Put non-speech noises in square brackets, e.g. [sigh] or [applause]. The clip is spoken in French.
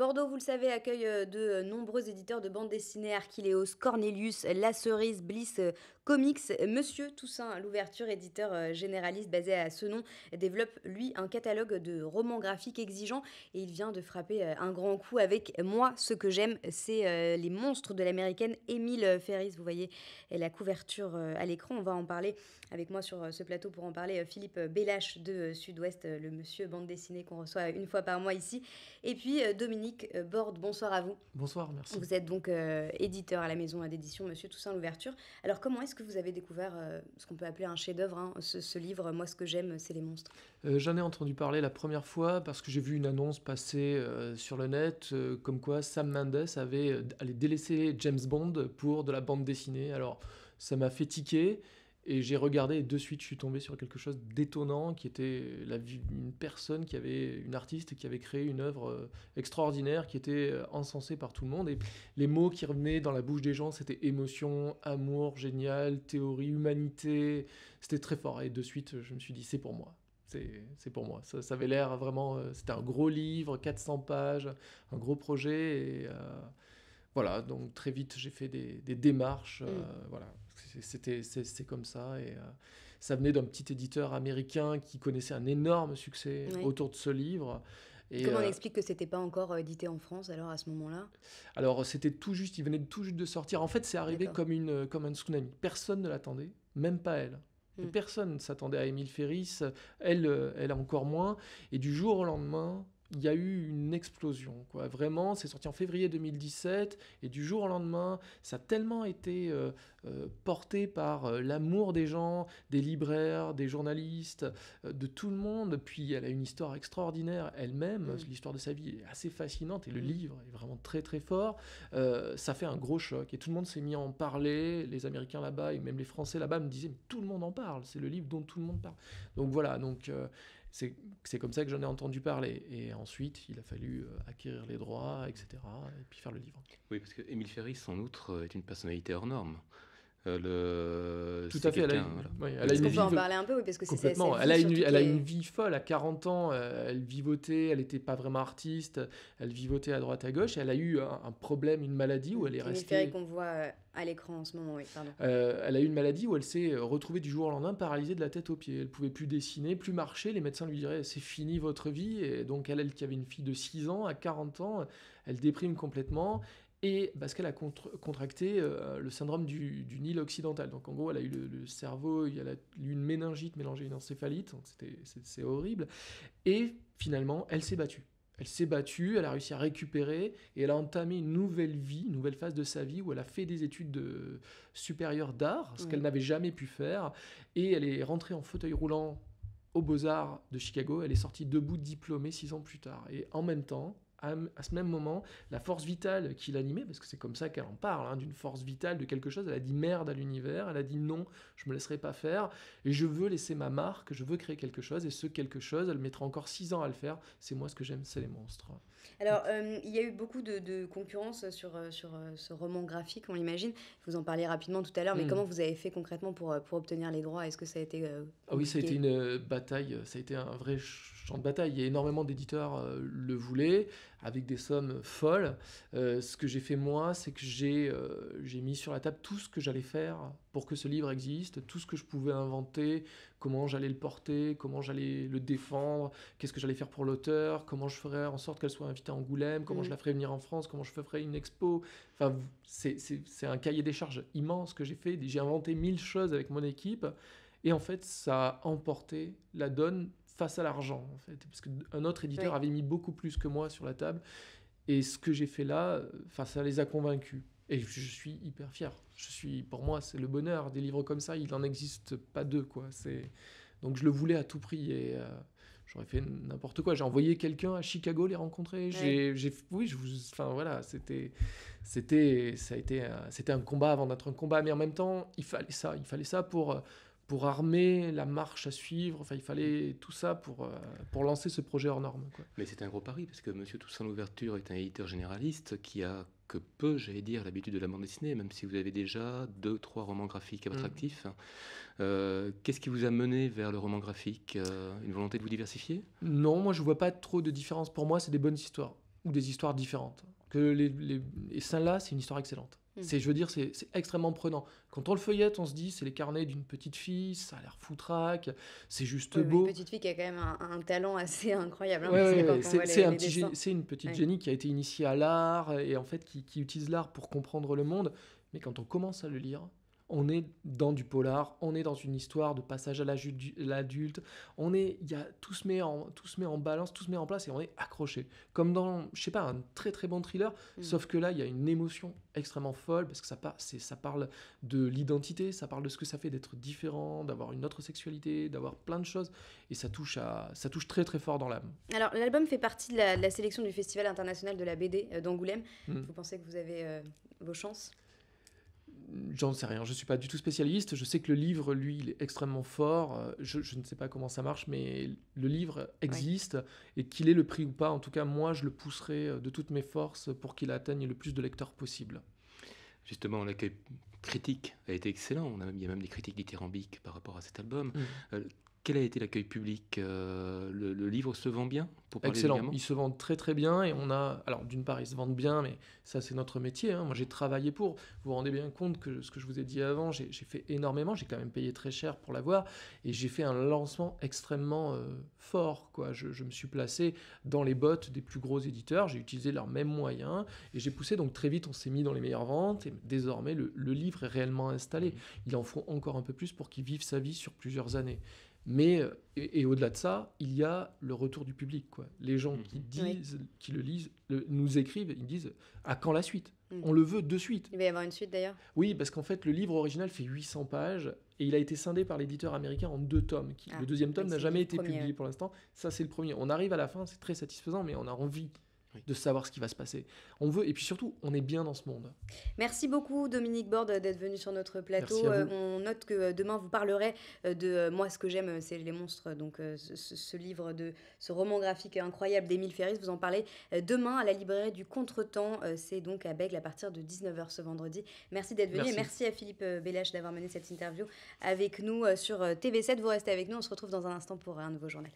Bordeaux, vous le savez, accueille euh, de euh, nombreux éditeurs de bandes dessinées, Archiléos, Cornelius, La Cerise, Bliss, euh, Comics. Monsieur Toussaint l'ouverture, éditeur euh, généraliste basé à ce nom, développe lui un catalogue de romans graphiques exigeants et il vient de frapper euh, un grand coup avec Moi, ce que j'aime, c'est euh, les monstres de l'américaine Émile Ferris. Vous voyez la couverture à l'écran. On va en parler avec moi sur ce plateau pour en parler. Philippe Bellache de Sud-Ouest, le monsieur bande dessinée qu'on reçoit une fois par mois ici. Et puis Dominique Borde, bonsoir à vous. Bonsoir, merci. Vous êtes donc éditeur à la maison hein, d'édition Monsieur Toussaint l'ouverture. Alors comment est-ce que vous avez découvert euh, ce qu'on peut appeler un chef-d'œuvre hein, ce, livre, moi, ce que j'aime, c'est les monstres. Euh, j'en ai entendu parler la première fois parce que j'ai vu une annonce passer euh, sur le net comme quoi Sam Mendes avait allait délaisser James Bond pour de la bande dessinée. Alors, ça m'a fait tiquer. Et j'ai regardé et de suite je suis tombé sur quelque chose d'étonnant qui était la vie d'une personne qui avait, une artiste qui avait créé une œuvre euh, extraordinaire qui était euh, encensée par tout le monde. Et les mots qui revenaient dans la bouche des gens c'était émotion, amour, génial, théorie, humanité. C'était très fort. Et de suite je me suis dit c'est pour moi. C'est pour moi. Ça, avait l'air vraiment. Euh, c'était un gros livre, 400 pages, un gros projet. Et voilà, donc très vite, j'ai fait des, démarches. Euh, mm. voilà, c'était c'est comme ça. Et euh, ça venait d'un petit éditeur américain qui connaissait un énorme succès autour de ce livre. Et Comment on euh, explique que c'était pas encore édité en France alors à ce moment-là Alors c'était tout juste, il venait tout juste de sortir. En fait, c'est arrivé comme une comme un tsunami. Personne ne l'attendait, même pas elle. Mm. Personne ne s'attendait à Émile Ferris, elle, elle encore moins. Et du jour au lendemain, il y a eu une explosion. Quoi. Vraiment, c'est sorti en février 2017 et du jour au lendemain, ça a tellement été euh, euh, porté par euh, l'amour des gens, des libraires, des journalistes, de tout le monde. Puis elle a une histoire extraordinaire elle-même. Mm. L'histoire de sa vie est assez fascinante et le mm. livre est vraiment très très fort. ça fait un gros choc et tout le monde s'est mis à en parler. Les Américains là-bas et même les Français là-bas me disaient tout le monde en parle. C'est le livre dont tout le monde parle. Donc voilà. Donc c'est comme ça que j'en ai entendu parler. Et ensuite, il a fallu euh, acquérir les droits, etc., et puis faire le livre. Oui, parce que Émile Ferry, en outre, est une personnalité hors norme. Euh, le... Tout à fait, elle a, une vie. Elle, a une, vie folle. À 40 ans, euh, elle vivotait, elle n'était pas vraiment artiste, elle vivotait à droite à gauche. Elle a eu un, problème, une maladie où elle est, restée. qu'on voit euh, à l'écran en ce moment, elle a eu une maladie où elle s'est retrouvée du jour au lendemain paralysée de la tête aux pieds. Elle pouvait plus dessiner, plus marcher. Les médecins lui diraient c'est fini votre vie. Et donc, elle, elle qui avait une fille de 6 ans, à 40 ans, elle déprime complètement et parce qu'elle a contracté euh, le syndrome du, Nil occidental. Donc en gros, elle a eu le, cerveau, il y a eu une méningite mélangée à une encéphalite, donc c'est horrible. Et finalement, elle s'est battue. Elle s'est battue, elle a réussi à récupérer et elle a entamé une nouvelle vie, une nouvelle phase de sa vie où elle a fait des études de, supérieures d'art, ce qu'elle n'avait jamais pu faire. Et elle est rentrée en fauteuil roulant aux Beaux-Arts de Chicago. Elle est sortie debout diplômée six ans plus tard. Et en même temps, à, ce même moment, la force vitale qui l'animait, parce que c'est comme ça qu'elle en parle, hein, d'une force vitale, de quelque chose, elle a dit merde à l'univers, elle a dit non, je me laisserai pas faire, et je veux laisser ma marque, je veux créer quelque chose, et ce quelque chose, elle mettra encore six ans à le faire, c'est moi ce que j'aime, c'est les monstres. Alors, euh, il y a eu beaucoup de, concurrence sur, euh, sur euh, ce roman graphique, on l'imagine, vous en parlez rapidement tout à l'heure, mais hmm. comment vous avez fait concrètement pour, pour obtenir les droits Est-ce que ça a été... ah oui, ça a été une bataille, ça a été un vrai champ de bataille, et énormément d'éditeurs le voulaient avec des sommes folles. Euh, ce que j'ai fait moi, c'est que euh, j'ai mis sur la table tout ce que j'allais faire pour que ce livre existe, tout ce que je pouvais inventer, comment j'allais le porter, comment j'allais le défendre, qu'est-ce que j'allais faire pour l'auteur, comment je ferais en sorte qu'elle soit invitée à Angoulême, comment mm. je la ferais venir en France, comment je ferais une expo. Enfin, c'est un cahier des charges immense que j'ai fait. J'ai inventé mille choses avec mon équipe. Et en fait, ça a emporté la donne face à l'argent, en fait, parce qu'un autre éditeur avait mis beaucoup plus que moi sur la table, et ce que j'ai fait là, euh, enfin, ça les a convaincus. Et je suis hyper fier. Je suis, pour moi, c'est le bonheur. Des livres comme ça, il n'en existe pas deux, quoi. C'est donc je le voulais à tout prix et euh, j'aurais fait n'importe quoi. J'ai envoyé quelqu'un à Chicago les rencontrer. J'ai, oui, je vous, enfin voilà, c'était, c'était, ça a été, c'était un combat avant d'être un combat, mais en même temps, il fallait ça, il fallait ça pour euh, pour armer la marche à suivre. Enfin, il fallait tout ça pour, euh, pour lancer ce projet hors norme. Mais c'est un gros pari, parce que Monsieur Toussaint Louverture est un éditeur généraliste qui a que peu, j'allais dire, l'habitude de la bande dessinée, même si vous avez déjà deux, trois romans graphiques à votre mm. actif. Euh, qu'est-ce qui vous a mené vers le roman graphique euh, Une volonté de vous diversifier Non, moi je vois pas trop de différence. Pour moi, c'est des bonnes histoires, ou des histoires différentes. Que les... Et ça là, c'est une histoire excellente. Mm. C'est, je veux dire, c'est extrêmement prenant. Quand on le feuillette, on se dit, c'est les carnets d'une petite fille, ça a l'air foutraque, c'est juste beau. Une petite fille qui a quand même un, talent assez [laughs] incroyable. Hein, c'est une petite génie qui a été initiée à l'art et en fait qui, qui utilise l'art pour comprendre le monde. Mais quand on commence à le lire, on est dans du polar, on est dans une histoire de passage à l'adulte, on est, il y a, tout se met en, tout se met en balance, tout se met en place et on est accroché. Comme dans, je sais pas, un très très bon thriller, mm. sauf que là, il y a une émotion extrêmement folle parce que ça, ça parle de l'identité, ça parle de ce que ça fait d'être différent, d'avoir une autre sexualité, d'avoir plein de choses et ça touche à, ça touche très très fort dans l'âme. Alors l'album fait partie de la, sélection du Festival international de la BD euh, d'Angoulême. Mm. Vous pensez que vous avez euh, vos chances J'en sais rien, je ne suis pas du tout spécialiste. Je sais que le livre, lui, il est extrêmement fort. Euh, je, ne sais pas comment ça marche, mais le livre existe. Et qu'il ait le prix ou pas, en tout cas, moi, je le pousserai euh, de toutes mes forces pour qu'il atteigne le plus de lecteurs possible. Justement, l'accueil critique a été excellent. il y a même des critiques littérambiques par rapport à cet album. Mm. Euh, quel a été l'accueil public euh, le, livre se vend bien Excellent, il se vend très très bien et on a... Alors d'une part, il se vend bien, mais ça c'est notre métier. Hein. Moi j'ai travaillé pour. Vous vous rendez bien compte que ce que je vous ai dit avant, j'ai fait énormément, j'ai quand même payé très cher pour l'avoir et j'ai fait un lancement extrêmement euh, fort. Quoi. Je, me suis placé dans les bottes des plus gros éditeurs, j'ai utilisé leurs mêmes moyens et j'ai poussé. Donc très vite, on s'est mis dans les meilleures ventes et désormais le, livre est réellement installé. Mmh. Il en faut encore un peu plus pour qu'il vive sa vie sur plusieurs années. Mais euh, et, au-delà de ça, il y a le retour du public. Quoi. Les gens mhm. qui disent, qui le lisent, nous écrivent, ils disent à quand la suite mhm. On le veut de suite. Il va y avoir une suite d'ailleurs. Oui, parce qu'en fait, le livre original fait 800 pages et il a été scindé par l'éditeur américain en deux tomes. le ah, deuxième tome n'a jamais été publié pour l'instant. Ça, c'est le premier. On arrive à la fin, c'est très satisfaisant, mais on a envie de savoir ce qui va se passer. On veut, et puis surtout, on est bien dans ce monde. Merci beaucoup, Dominique Borde, d'être venu sur notre plateau. Euh, on note que euh, demain, vous parlerez euh, de Moi, ce que j'aime, c'est les monstres. Donc, ce, livre, de ce roman graphique incroyable d'Émile Ferris, vous en parlez demain à la librairie du Contretemps. C'est donc à Bègle à partir de 19h ce vendredi. Merci d'être venu merci. à Philippe Bellache d'avoir mené cette interview avec nous sur TV7. Vous restez avec nous. On se retrouve dans un instant pour un nouveau journal.